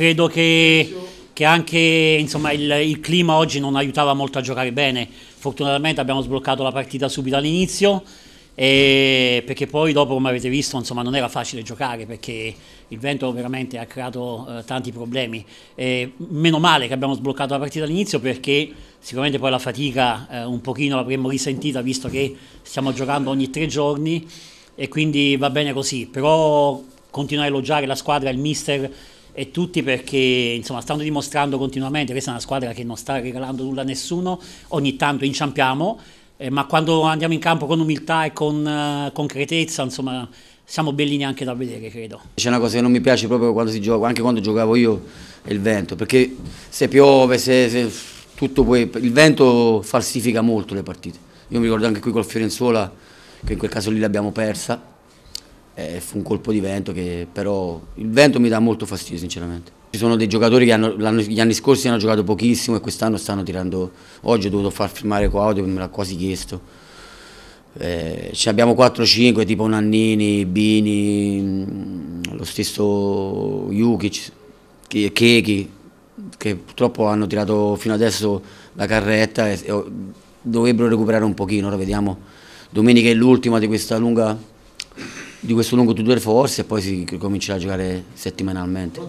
credo che, che anche insomma, il, il, clima oggi non aiutava molto a giocare bene. Fortunatamente abbiamo sbloccato la partita subito all'inizio, perché poi dopo, come avete visto, insomma, non era facile giocare perché il vento veramente ha creato eh, tanti problemi. E meno male che abbiamo sbloccato la partita all'inizio perché sicuramente poi la fatica eh, un pochino l'avremmo risentita visto che stiamo giocando ogni tre giorni e quindi va bene così, però continuare a elogiare la squadra, il mister e tutti perché insomma, stanno dimostrando continuamente, questa è una squadra che non sta regalando nulla a nessuno, ogni tanto inciampiamo, eh, ma quando andiamo in campo con umiltà e con uh, concretezza, insomma, siamo bellini anche da vedere, credo. C'è una cosa che non mi piace proprio quando si gioca, anche quando giocavo io, è il vento, perché se piove, se, se tutto poi, il vento falsifica molto le partite. Io mi ricordo anche qui col Fiorenzuola, che in quel caso lì l'abbiamo persa, eh, fu un colpo di vento che però il vento mi dà molto fastidio sinceramente. Ci sono dei giocatori che hanno, gli anni scorsi hanno giocato pochissimo e quest'anno stanno tirando, oggi ho dovuto far firmare Claudio, me l'ha quasi chiesto. Eh, ce abbiamo 4-5 tipo Nannini, Bini, mm, lo stesso Jukic, Kechi, che purtroppo hanno tirato fino adesso la carretta e, e dovrebbero recuperare un pochino, ora vediamo. Domenica è l'ultima di questa lunga di questo lungo tour forse e poi si comincerà a giocare settimanalmente.